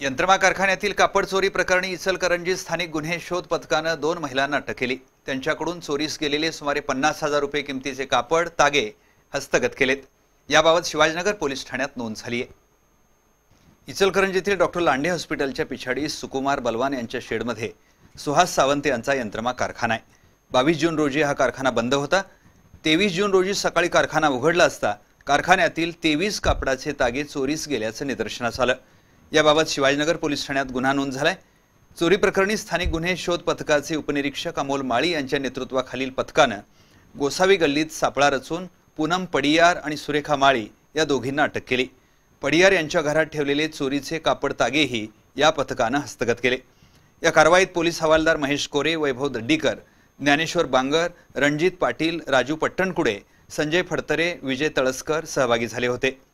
यंत्रमा कारखान्यातील कापड चोरी प्रकरणी इचलकरंजी स्थानिक गुन्हे शोध पथकानं दोन महिलांना अटक केली त्यांच्याकडून चोरीस गेलेले सुमारे पन्नास हजार रुपये किमतीचे कापड तागे हस्तगत केलेत याबाबत शिवाजीनगर पोलीस ठाण्यात नोंद झाली आहे इचलकरंजीतील डॉक्टर लांडे हॉस्पिटलच्या पिछाडी सुकुमार बलवान यांच्या शेडमध्ये सुहास सावंत यांचा यंत्रमा कारखाना आहे बावीस जून रोजी हा कारखाना बंद होता तेवीस जून रोजी सकाळी कारखाना उघडला असता कारखान्यातील तेवीस कापडाचे तागे चोरीस गेल्याचं निदर्शनास आलं याबाबत शिवाजीनगर पोलीस ठाण्यात गुन्हा नोंद झालाय चोरी प्रकरणी स्थानिक गुन्हे शोध पथकाचे उपनिरीक्षक अमोल माळी यांच्या नेतृत्वाखालील पथकानं गोसावी गल्लीत सापळा रचून पूनम पडियार आणि सुरेखा माळी या दोघींना अटक केली पडियार यांच्या घरात ठेवलेले चोरीचे कापड तागेही या पथकानं हस्तगत केले या कारवाईत पोलीस हवालदार महेश कोरे वैभव दड्डीकर ज्ञानेश्वर बांगर रणजित पाटील राजू पट्टणकुडे संजय फडतरे विजय तळसकर सहभागी झाले होते